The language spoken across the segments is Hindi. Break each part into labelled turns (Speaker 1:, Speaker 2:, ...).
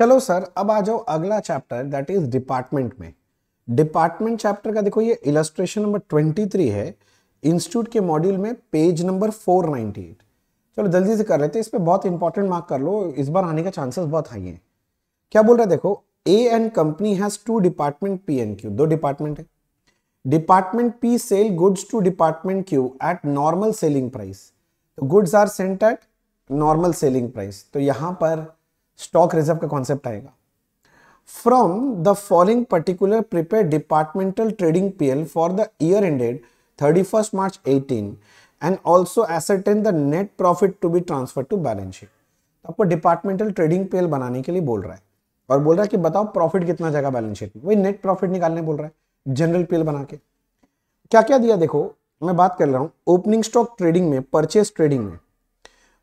Speaker 1: चलो सर अब आ जाओ अगला चैप्टर दैट इज डिपार्टमेंट में डिपार्टमेंट चैप्टर का देखो ये इलस्ट्रेशन नंबर ट्वेंटी थ्री है इंस्टीट्यूट के मॉड्यूल में page number four ninety eight चलो जल्दी से कर लेते हैं इस पर बहुत इंपॉर्टेंट मार्क कर लो इस बार आने का चांसेस बहुत हाई है क्या बोल रहे देखो A and company has two department P and Q दो डिपार्टमेंट है department P sell goods to department Q at normal selling price goods are sent at normal selling price तो, तो यहां पर स्टॉक रिजर्व का कॉन्सेप्ट आएगा from the following particular prepare departmental trading P L for the year ended March eighteen and and also ascertain the net profit to be transfer to balance sheet आपको डिपार्टमेंटल ट्रेडिंग एल बनाने के लिए बोल रहा है और बोल रहा है कि बताओ प्रॉफिट कितना जाएगा बैलेंस शीट में वही नेट प्रॉफिट निकालने बोल रहा है जनरल एल बना के क्या क्या दिया देखो मैं बात कर रहा हूँ ओपनिंग स्टॉक ट्रेडिंग में परचेस ट्रेडिंग में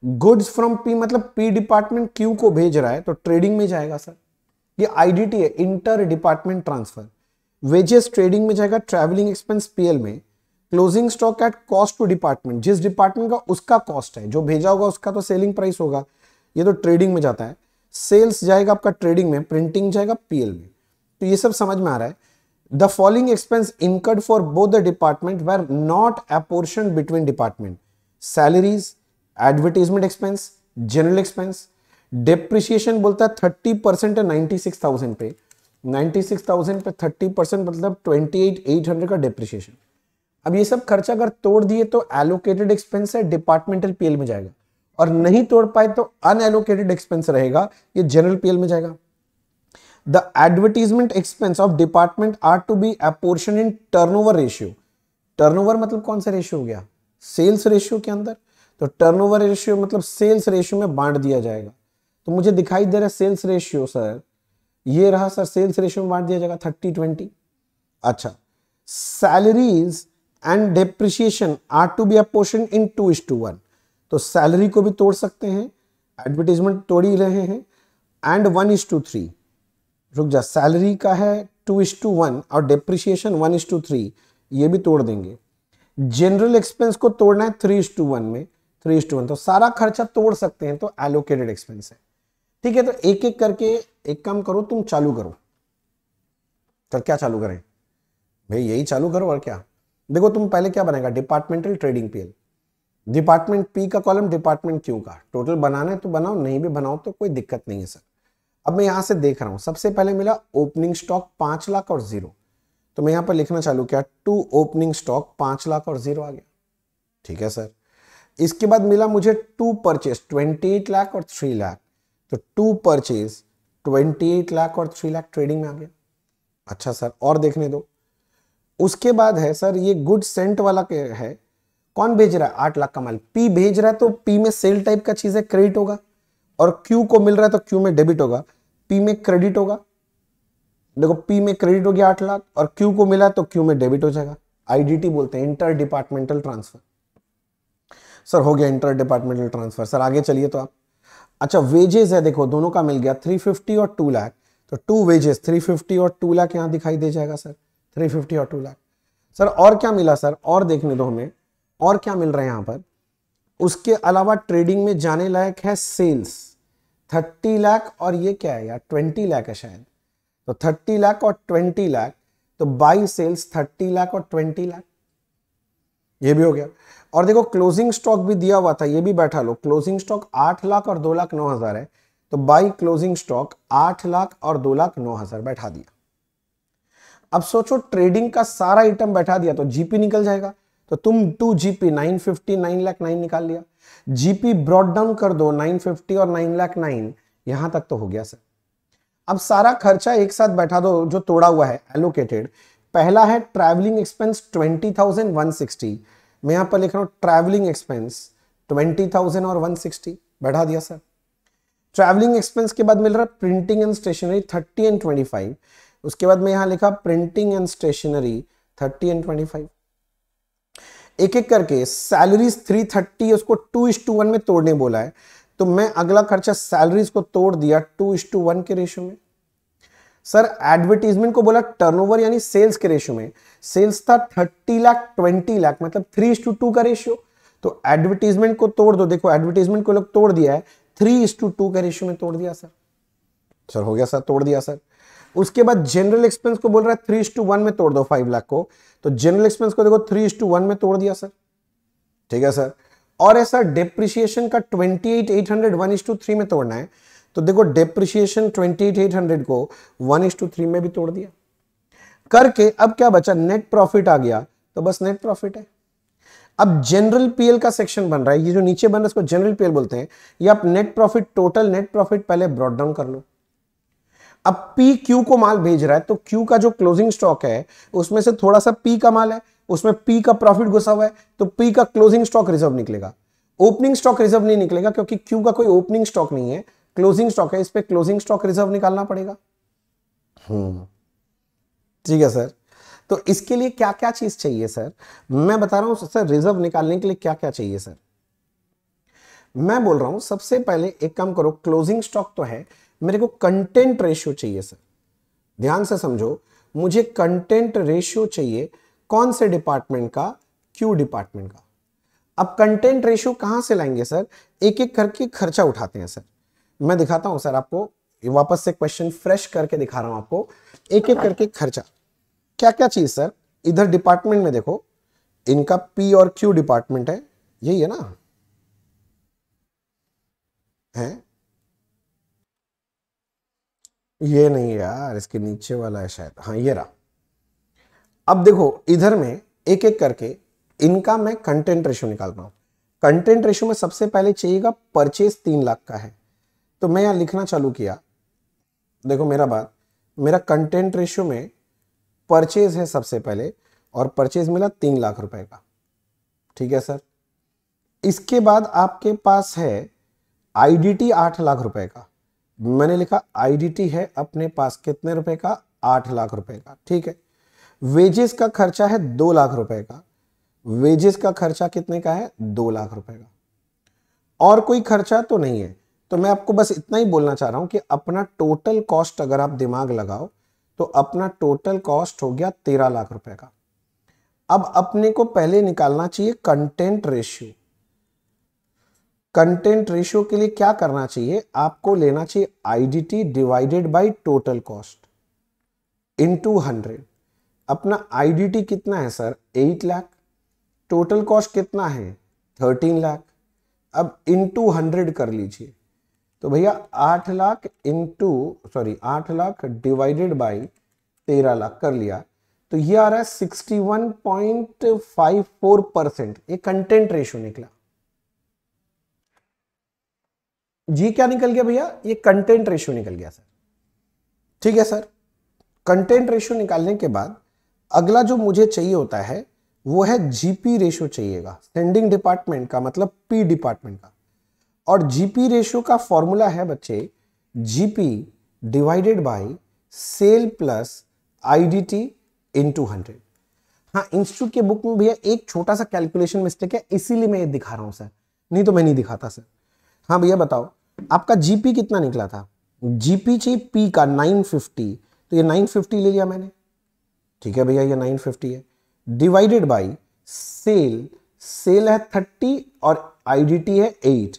Speaker 1: गुड्स फ्रॉम पी मतलब पी डिपार्टमेंट क्यू को भेज रहा है तो ट्रेडिंग में जाएगा सर ये आईडीटी है inter department transfer wages trading में जाएगा ट्रेवलिंग एक्सपेंस पीएल में closing stock at cost to department जिस डिपार्टमेंट का उसका कॉस्ट है जो भेजा होगा उसका तो सेलिंग प्राइस होगा ये तो ट्रेडिंग में जाता है सेल्स जाएगा आपका ट्रेडिंग में प्रिंटिंग जाएगा पीएल में तो ये सब समझ में आ रहा है the following expense incurred for both the department were not apportion between department salaries advertisement expense general expense depreciation बोलता है थर्टी परसेंट है नाइन्टी सिक्स थाउजेंड पे नाइन्टी सिक्स थाउजेंड पे थर्टी परसेंट मतलब ट्वेंटी एट एट हंड्रेड का डिप्रिशिएशन अब ये सब खर्चा अगर तोड़ दिए तो एलोकेटेड एक्सपेंस है डिपार्टमेंटल पीएल में जाएगा और नहीं तोड़ पाए तो अनएलोकेटेड एक्सपेंस रहेगा ये जनरल पीएल में जाएगा the advertisement expense of department are to be apportion in turnover ratio turnover मतलब कौन सा रेशियो हो गया सेल्स रेशियो के अंदर तो टर्नओवर रेशियो मतलब सेल्स रेशियो में बांट दिया जाएगा तो मुझे दिखाई दे रहा है सेल्स रेशियो सर ये रहा सर सेल्स रेशियो में बांट दिया जाएगा थर्टी ट्वेंटी अच्छा salaries and depreciation are to be apportion in two is to one तो सैलरी को भी तोड़ सकते हैं एडवर्टीजमेंट तोड़ ही रहे हैं and one is to three रुक जा सैलरी का है टू इज टू वन और depreciation one is to three ये भी तोड़ देंगे जनरल एक्सपेंस को तोड़ना है थ्री इज टू वन में थ्री टू वन तो सारा खर्चा तोड़ सकते हैं तो एलोकेटेड एक्सपेंस है ठीक है तो एक एक करके एक काम करो तुम चालू करो तो क्या चालू करें भाई यही चालू करो और क्या देखो तुम पहले क्या बनेगा departmental trading P L department P का कॉलम डिपार्टमेंट क्यू का टोटल बनाना है तो बनाओ नहीं भी बनाओ तो कोई दिक्कत नहीं है सर अब मैं यहां से देख रहा हूं सबसे पहले मिला ओपनिंग स्टॉक पांच लाख और जीरो तो मैं यहां पर लिखना चालू किया टू ओपनिंग स्टॉक पांच लाख और जीरो आ गया ठीक है सर इसके बाद मिला मुझे to purchase twenty eight lakh और थ्री लाख तो to purchase twenty eight lakh और थ्री लाख ट्रेडिंग में आ गया अच्छा सर और देखने दो उसके बाद है सर ये गुड सेंट वाला है कौन भेज रहा है आठ लाख का माल पी भेज रहा है तो पी में सेल टाइप का चीज है क्रेडिट होगा और क्यू को मिल रहा है तो क्यू में डेबिट होगा पी में क्रेडिट होगा देखो पी में क्रेडिट हो गया आठ लाख और क्यू को मिला तो क्यू में डेबिट हो जाएगा आईडीटी बोलते हैं इंटर डिपार्टमेंटल ट्रांसफर सर हो गया इंटर डिपार्टमेंटल ट्रांसफर सर आगे चलिए तो आप अच्छा वेजेस है देखो दोनों का मिल गया 350 और 2 लाख तो टू वेजेस 350 और 2 लाख यहाँ दिखाई दे जाएगा सर 350 और 2 लाख सर और क्या मिला सर और देखने दो हमें और क्या मिल रहा है यहाँ पर उसके अलावा ट्रेडिंग में जाने लायक है सेल्स थर्टी लाख और ये क्या है यार ट्वेंटी लाख है शायद तो थर्टी लाख और ट्वेंटी लाख तो बाई सेल्स थर्टी लाख और ट्वेंटी लाख ये भी हो गया और देखो क्लोजिंग स्टॉक भी दिया हुआ था ये भी बैठा लो क्लोजिंग स्टॉक आठ लाख और दो लाख नौ हजार है तो बाई क्लोजिंग स्टॉक आठ लाख और दो लाख नौ हजार बैठा दिया अब सोचो ट्रेडिंग का सारा आइटम बैठा दिया तो जीपी निकल जाएगा तो तुम to GP nine fifty nine lakh nine निकाल लिया जीपी ब्रॉड डाउन कर दो नाइन फिफ्टी और नाइन लाख नाइन यहां तक तो हो गया सर अब सारा खर्चा एक साथ बैठा दो जो तोड़ा हुआ है एलोकेटेड पहला है travelling expense twenty thousand one sixty मैं यहां पर लिख रहा हूँ ट्रैवलिंग एक्सपेंस ट्वेंटी थाउजेंड और वन सिक्सटी बढ़ा दिया सर ट्रैवलिंग एक्सपेंस के बाद मिल रहा printing and stationery thirty and twenty five उसके बाद मैं यहाँ लिखा printing and stationery thirty and twenty five एक एक करके सैलरीज थ्री थर्टी उसको टू इस टू वन में तोड़ने बोला है तो मैं अगला खर्चा सैलरीज को तोड़ दिया टू इस टू वन के रेशो में सर एडवर्टीजमेंट को बोला टर्नओवर यानी सेल्स के रेशियो में सेल्स था थर्टी लाख ट्वेंटी लाख मतलब थ्री इज टू टू का रेशियो तो एडवर्टीजमेंट को तोड़ दो देखो एडवर्टीजमेंट को लोग तोड़ दिया है थ्री इज टू टू का रेशियो में तोड़ दिया सर सर हो गया सर तोड़ दिया सर उसके बाद जनरल एक्सपेंस को बोल रहा है थ्री इज टू वन में तोड़ दो फाइव लाख को तो जनरल एक्सपेंस को देखो थ्री इज टू वन में तोड़ दिया सर ठीक है सर और ऐसा डिप्रिशिएशन का twenty eight eight hundred one is to three में तोड़ना है तो देखो डेप्रिशिएशन ट्वेंटी एट हंड्रेड को वन इज टू थ्री में भी तोड़ दिया करके अब क्या बचा नेट प्रॉफिट आ गया तो बस नेट प्रॉफिट है अब जनरल पीएल का सेक्शन बन रहा है ये जो नीचे बन रहा है इसको जनरल पीएल बोलते हैं ये आप net profit total net profit पहले ब्रॉड डाउन कर लो अब पी क्यू को माल भेज रहा है तो क्यू का जो क्लोजिंग स्टॉक है उसमें से थोड़ा सा पी का माल है उसमें पी का प्रॉफिट घुसा हुआ है तो पी का क्लोजिंग स्टॉक रिजर्व निकलेगा ओपनिंग स्टॉक रिजर्व नहीं निकलेगा क्योंकि क्यू का कोई ओपनिंग स्टॉक नहीं है क्लोजिंग स्टॉक है इस पर क्लोजिंग स्टॉक रिजर्व निकालना पड़ेगा हम्म। ठीक है सर तो इसके लिए क्या क्या चीज चाहिए सर मैं बता रहा हूं सर रिजर्व निकालने के लिए क्या क्या चाहिए सर मैं बोल रहा हूं सबसे पहले एक काम करो क्लोजिंग स्टॉक तो है मेरे को कंटेंट रेशियो चाहिए सर ध्यान से समझो मुझे कंटेंट रेशियो चाहिए कौन से डिपार्टमेंट का क्यू डिपार्टमेंट का अब कंटेंट रेशियो कहां से लाएंगे सर एक एक करके खर्चा उठाते हैं सर मैं दिखाता हूं सर आपको वापस से क्वेश्चन फ्रेश करके दिखा रहा हूं आपको एक एक करके खर्चा क्या क्या चीज़ सर इधर डिपार्टमेंट में देखो इनका पी और क्यू डिपार्टमेंट है यही है ना है ये नहीं यार इसके नीचे वाला है शायद हाँ ये रहा अब देखो इधर में एक एक करके इनका मैं कंटेंट रेशो निकाल रहा कंटेंट रेशो में सबसे पहले चाहिएगा परचेज तीन लाख का है तो मैं यहाँ लिखना चालू किया देखो मेरा बात मेरा कंटेंट रेशियो में परचेज है सबसे पहले और परचेज मिला तीन लाख रुपए का ठीक है सर इसके बाद आपके पास है आईडीटी आठ लाख रुपए का मैंने लिखा आईडीटी है अपने पास कितने रुपए का आठ लाख रुपए का ठीक है वेजेस का खर्चा है दो लाख रुपए का वेजेस का खर्चा कितने का है दो लाख रुपए का और कोई खर्चा तो नहीं है तो मैं आपको बस इतना ही बोलना चाह रहा हूं कि अपना टोटल कॉस्ट अगर आप दिमाग लगाओ तो अपना टोटल कॉस्ट हो गया तेरह लाख रुपए का अब अपने को पहले निकालना चाहिए कंटेंट रेशियो कंटेंट रेशियो के लिए क्या करना चाहिए आपको लेना चाहिए IDT divided by total cost into hundred अपना आईडीटी कितना है sir eight lakh total cost कितना है थर्टीन लाख अब इनटू हंड्रेड कर लीजिए तो भैया आठ लाख इंटू सॉरी आठ लाख डिवाइडेड बाई तेरह लाख कर लिया तो ये आ रहा है sixty one point five four percent ये कंटेंट रेशो निकला जी क्या निकल गया भैया ये कंटेंट रेशो निकल गया सर ठीक है सर कंटेंट रेशो निकालने के बाद अगला जो मुझे चाहिए होता है वो है जीपी रेशो चाहिएगा सेंडिंग डिपार्टमेंट का मतलब पी डिपार्टमेंट का और जीपी रेशियो का फॉर्मूला है बच्चे GP divided by sell plus IDT into hundred हाँ इंस्टीट्यूट के बुक में भैया एक छोटा सा कैलकुलेशन मिस्टेक है इसीलिए मैं ये दिखा रहा हूँ सर नहीं तो मैं नहीं दिखाता सर हाँ भैया बताओ आपका जीपी कितना निकला था जीपी चाहिए पी का नाइन तो ये नाइन ले लिया मैंने ठीक है भैया ये नाइन है डिवाइडेड बाई सेल सेल है थर्टी और आईडीटी है एट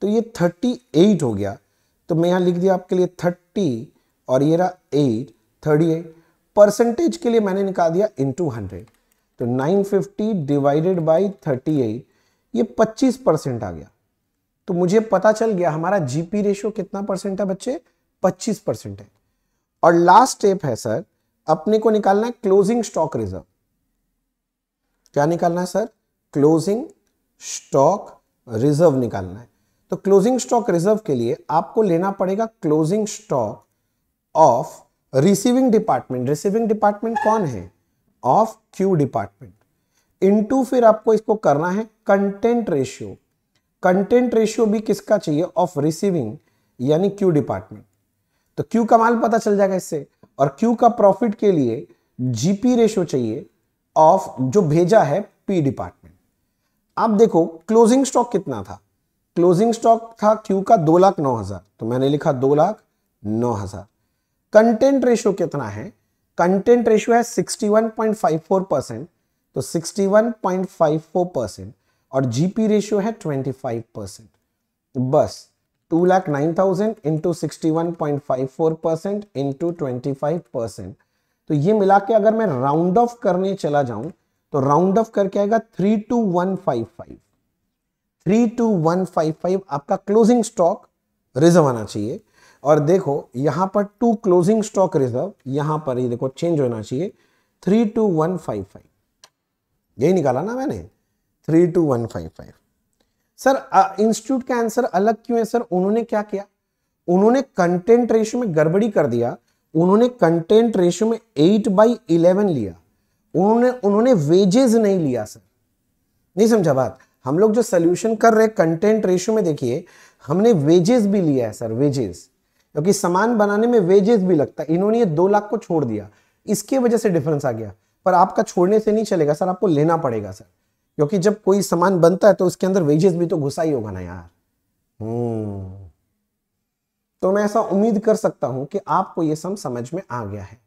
Speaker 1: तो ये थर्टी एट हो गया तो मैं यहाँ लिख दिया आपके लिए थर्टी और ये रहा एट थर्टी एट परसेंटेज के लिए मैंने निकाल दिया टू हंड्रेड तो nine fifty divided by thirty eight ये पच्चीस परसेंट आ गया तो मुझे पता चल गया हमारा जीपी रेशियो कितना परसेंट है बच्चे पच्चीस परसेंट है और लास्ट स्टेप है सर अपने को निकालना है क्लोजिंग स्टॉक रिजर्व क्या निकालना है सर क्लोजिंग स्टॉक रिजर्व निकालना है तो क्लोजिंग स्टॉक रिजर्व के लिए आपको लेना पड़ेगा closing stock of receiving department receiving department कौन है ऑफ क्यू डिपार्टमेंट इनटू फिर आपको इसको करना है कंटेंट रेशियो कंटेंट रेशियो भी किसका चाहिए ऑफ रिसीविंग यानी क्यू डिपार्टमेंट तो क्यू का माल पता चल जाएगा इससे और क्यू का प्रॉफिट के लिए जीपी रेशियो चाहिए ऑफ जो भेजा है पी डिपार्टमेंट आप देखो क्लोजिंग स्टॉक कितना था क्लोजिंग स्टॉक था क्यू का दो लाख नौ हजार तो मैंने लिखा दो लाख नौ हजार कंटेंट रेशियो कितना है कंटेंट रेशियो है 61.54 परसेंट तो 61.54 परसेंट और जीपी रेशियो है 25 परसेंट बस two lakh nine thousand into sixty one point five four percent into twenty five percent तो ये मिला के अगर मैं राउंड ऑफ करने चला जाऊं तो राउंड ऑफ करके आएगा three two one five five three two one five five आपका क्लोजिंग स्टॉक रिजर्व आना चाहिए और देखो यहां पर टू क्लोजिंग स्टॉक रिजर्व यहां पर ये देखो चेंज होना चाहिए three two one five five यही निकाला ना मैंने three two one five five sir institute का आंसर अलग क्यों है सर उन्होंने क्या किया उन्होंने कंटेंट रेशियो में गड़बड़ी कर दिया उन्होंने कंटेंट रेशियो में एट बाई इलेवन लिया उन्होंने उन्होंने वेजेस नहीं लिया सर नहीं समझा बात हम लोग जो सोल्यूशन कर रहे कंटेंट रेशियो में देखिए हमने वेजेस भी लिया है सर वेजेस क्योंकि सामान बनाने में वेजेस भी लगता है इन्होंने ये दो लाख को छोड़ दिया इसकी वजह से डिफरेंस आ गया पर आपका छोड़ने से नहीं चलेगा सर आपको लेना पड़ेगा सर क्योंकि जब कोई सामान बनता है तो उसके अंदर वेजेस भी तो घुसा ही होगा ना यार हम्म. तो मैं ऐसा उम्मीद कर सकता हूं कि आपको ये सम समझ में आ गया है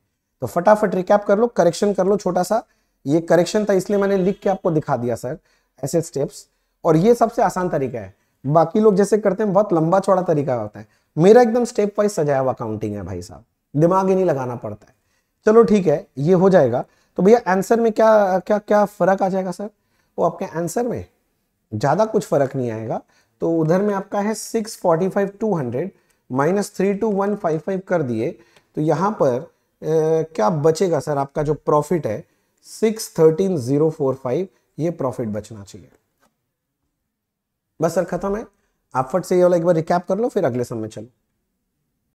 Speaker 1: तो फटाफट रिकैप कर लो करेक्शन कर लो छोटा सा ये करेक्शन था इसलिए मैंने लिख के आपको दिखा दिया सर ऐसे स्टेप्स और ये सबसे आसान तरीका है बाकी लोग जैसे करते हैं बहुत लंबा चौड़ा तरीका होता है मेरा एकदम स्टेप वाइज सजाया हुआ काउंटिंग है भाई साहब दिमाग ही नहीं लगाना पड़ता है चलो ठीक है ये हो जाएगा तो भैया आंसर में क्या क्या क्या फर्क आ जाएगा सर वो आपके आंसर में ज़्यादा कुछ फर्क नहीं आएगा तो उधर में आपका है six forty five two hundred minus three two one five five कर दिए तो यहाँ पर ए, क्या बचेगा सर आपका जो प्रॉफिट है six thirteen zero four five ये प्रॉफिट बचना चाहिए बस सर खत्म है आप फट से ये वाला एक बार रिकैप कर लो फिर अगले समय में चलो